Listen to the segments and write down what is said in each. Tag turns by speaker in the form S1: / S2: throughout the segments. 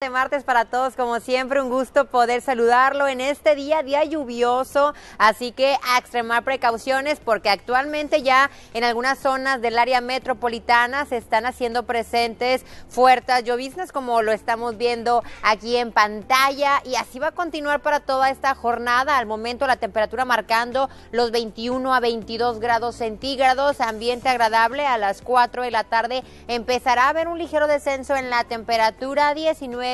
S1: De martes para todos, como siempre, un gusto poder saludarlo en este día, día lluvioso, así que a extremar precauciones porque actualmente ya en algunas zonas del área metropolitana se están haciendo presentes fuertes lloviznas como lo estamos viendo aquí en pantalla y así va a continuar para toda esta jornada. Al momento la temperatura marcando los 21 a 22 grados centígrados, ambiente agradable a las 4 de la tarde. Empezará a haber un ligero descenso en la temperatura 19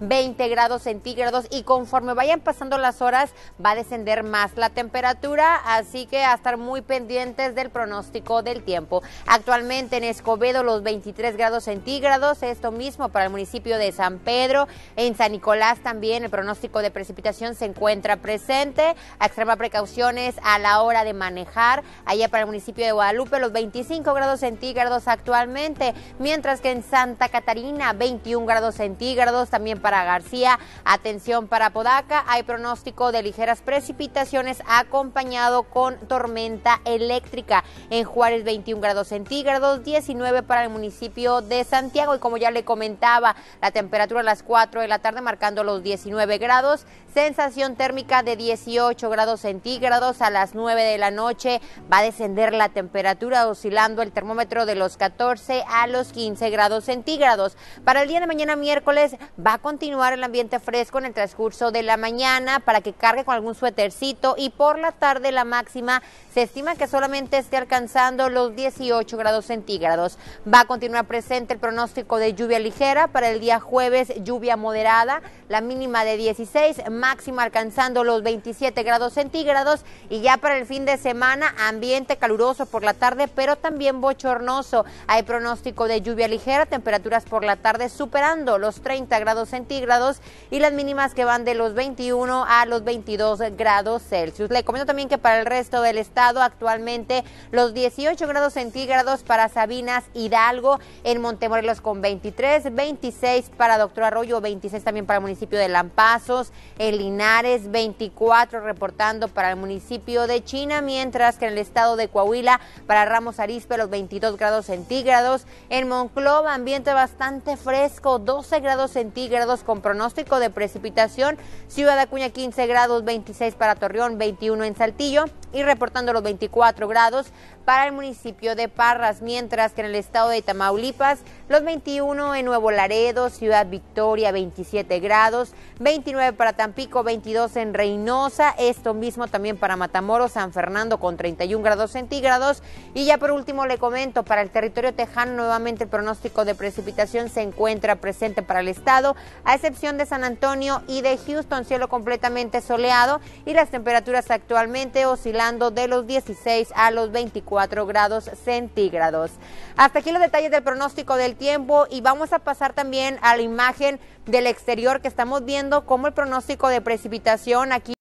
S1: 20 grados centígrados y conforme vayan pasando las horas va a descender más la temperatura, así que a estar muy pendientes del pronóstico del tiempo. Actualmente en Escobedo los 23 grados centígrados, esto mismo para el municipio de San Pedro, en San Nicolás también el pronóstico de precipitación se encuentra presente, a extrema precauciones a la hora de manejar, allá para el municipio de Guadalupe los 25 grados centígrados actualmente, mientras que en Santa Catarina 21 grados centígrados también para García. Atención para Podaca, hay pronóstico de ligeras precipitaciones acompañado con tormenta eléctrica. En Juárez 21 grados centígrados, 19 para el municipio de Santiago y como ya le comentaba, la temperatura a las 4 de la tarde marcando los 19 grados, sensación térmica de 18 grados centígrados a las 9 de la noche, va a descender la temperatura oscilando el termómetro de los 14 a los 15 grados centígrados. Para el día de mañana miércoles va a continuar el ambiente fresco en el transcurso de la mañana para que cargue con algún suétercito y por la tarde la máxima se estima que solamente esté alcanzando los 18 grados centígrados. Va a continuar presente el pronóstico de lluvia ligera para el día jueves, lluvia moderada, la mínima de 16, máxima alcanzando los 27 grados centígrados y ya para el fin de semana ambiente caluroso por la tarde, pero también bochornoso. Hay pronóstico de lluvia ligera, temperaturas por la tarde superando los 30 grados centígrados y las mínimas que van de los 21 a los 22 grados Celsius. Le comento también que para el resto del estado actualmente los 18 grados centígrados para Sabinas Hidalgo, en Montemorelos con 23, 26 para Doctor Arroyo, 26 también para el municipio de Lampazos, en Linares 24 reportando para el municipio de China, mientras que en el estado de Coahuila para Ramos Arizpe los 22 grados centígrados, en Monclova ambiente bastante fresco, 12 grados centígrados centígrados con pronóstico de precipitación. Ciudad Acuña 15 grados, 26 para Torreón, 21 en Saltillo y reportando los 24 grados para el municipio de Parras, mientras que en el estado de Tamaulipas los 21 en Nuevo Laredo, Ciudad Victoria 27 grados, 29 para Tampico, 22 en Reynosa, esto mismo también para Matamoros, San Fernando con 31 grados centígrados y ya por último le comento para el territorio tejano nuevamente el pronóstico de precipitación se encuentra presente para el estado a excepción de San Antonio y de Houston, cielo completamente soleado y las temperaturas actualmente oscilando de los 16 a los 24 grados centígrados. Hasta aquí los detalles del pronóstico del tiempo y vamos a pasar también a la imagen del exterior que estamos viendo como el pronóstico de precipitación aquí